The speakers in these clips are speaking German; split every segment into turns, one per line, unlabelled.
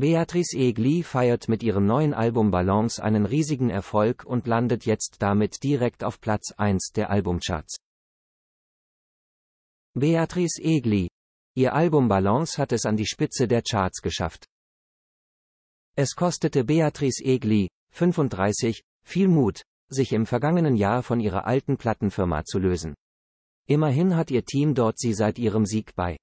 Beatrice Egli feiert mit ihrem neuen Album Balance einen riesigen Erfolg und landet jetzt damit direkt auf Platz 1 der Albumcharts. Beatrice Egli. Ihr Album Balance hat es an die Spitze der Charts geschafft. Es kostete Beatrice Egli, 35, viel Mut, sich im vergangenen Jahr von ihrer alten Plattenfirma zu lösen. Immerhin hat ihr Team dort sie seit ihrem Sieg bei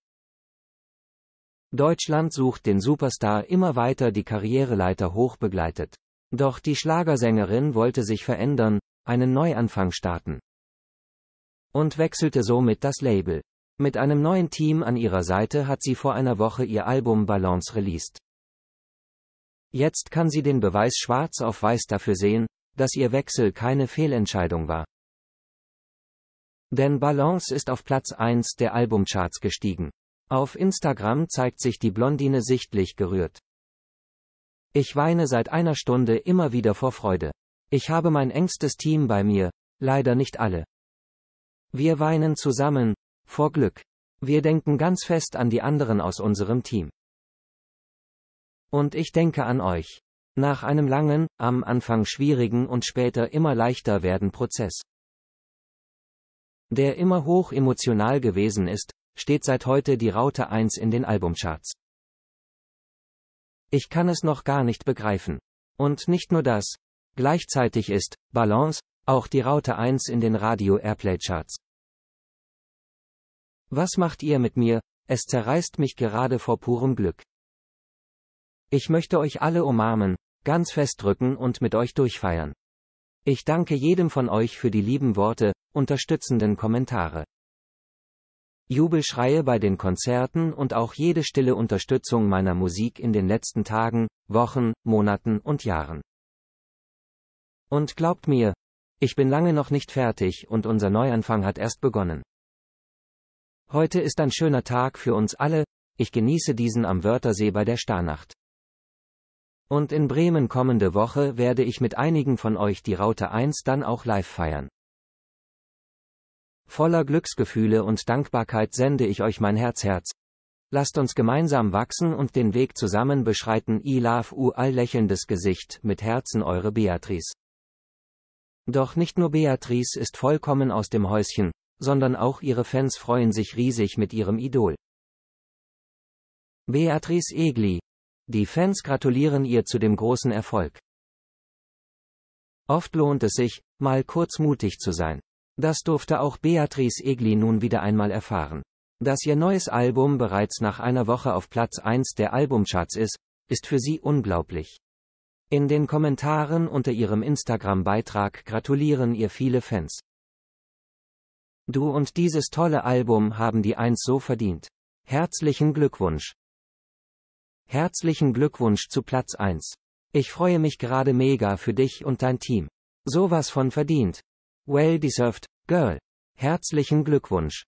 Deutschland sucht den Superstar immer weiter die Karriereleiter hoch begleitet. Doch die Schlagersängerin wollte sich verändern, einen Neuanfang starten. Und wechselte somit das Label. Mit einem neuen Team an ihrer Seite hat sie vor einer Woche ihr Album Balance released. Jetzt kann sie den Beweis schwarz auf weiß dafür sehen, dass ihr Wechsel keine Fehlentscheidung war. Denn Balance ist auf Platz 1 der Albumcharts gestiegen. Auf Instagram zeigt sich die Blondine sichtlich gerührt. Ich weine seit einer Stunde immer wieder vor Freude. Ich habe mein engstes Team bei mir, leider nicht alle. Wir weinen zusammen, vor Glück. Wir denken ganz fest an die anderen aus unserem Team. Und ich denke an euch. Nach einem langen, am Anfang schwierigen und später immer leichter werden Prozess der immer hoch emotional gewesen ist, steht seit heute die Raute 1 in den Albumcharts. Ich kann es noch gar nicht begreifen. Und nicht nur das. Gleichzeitig ist Balance auch die Raute 1 in den Radio Airplay Charts. Was macht ihr mit mir? Es zerreißt mich gerade vor purem Glück. Ich möchte euch alle umarmen, ganz fest drücken und mit euch durchfeiern. Ich danke jedem von euch für die lieben Worte, unterstützenden Kommentare. Jubelschreie bei den Konzerten und auch jede stille Unterstützung meiner Musik in den letzten Tagen, Wochen, Monaten und Jahren. Und glaubt mir, ich bin lange noch nicht fertig und unser Neuanfang hat erst begonnen. Heute ist ein schöner Tag für uns alle, ich genieße diesen am Wörthersee bei der Starnacht. Und in Bremen kommende Woche werde ich mit einigen von euch die Raute 1 dann auch live feiern. Voller Glücksgefühle und Dankbarkeit sende ich euch mein Herzherz. Lasst uns gemeinsam wachsen und den Weg zusammen beschreiten. I love u all lächelndes Gesicht, mit Herzen eure Beatrice. Doch nicht nur Beatrice ist vollkommen aus dem Häuschen, sondern auch ihre Fans freuen sich riesig mit ihrem Idol. Beatrice Egli. Die Fans gratulieren ihr zu dem großen Erfolg. Oft lohnt es sich, mal kurz mutig zu sein. Das durfte auch Beatrice Egli nun wieder einmal erfahren. Dass ihr neues Album bereits nach einer Woche auf Platz 1 der Albumcharts ist, ist für sie unglaublich. In den Kommentaren unter ihrem Instagram-Beitrag gratulieren ihr viele Fans. Du und dieses tolle Album haben die Eins so verdient. Herzlichen Glückwunsch. Herzlichen Glückwunsch zu Platz 1. Ich freue mich gerade mega für dich und dein Team. Sowas von verdient. Well deserved, Girl. Herzlichen Glückwunsch.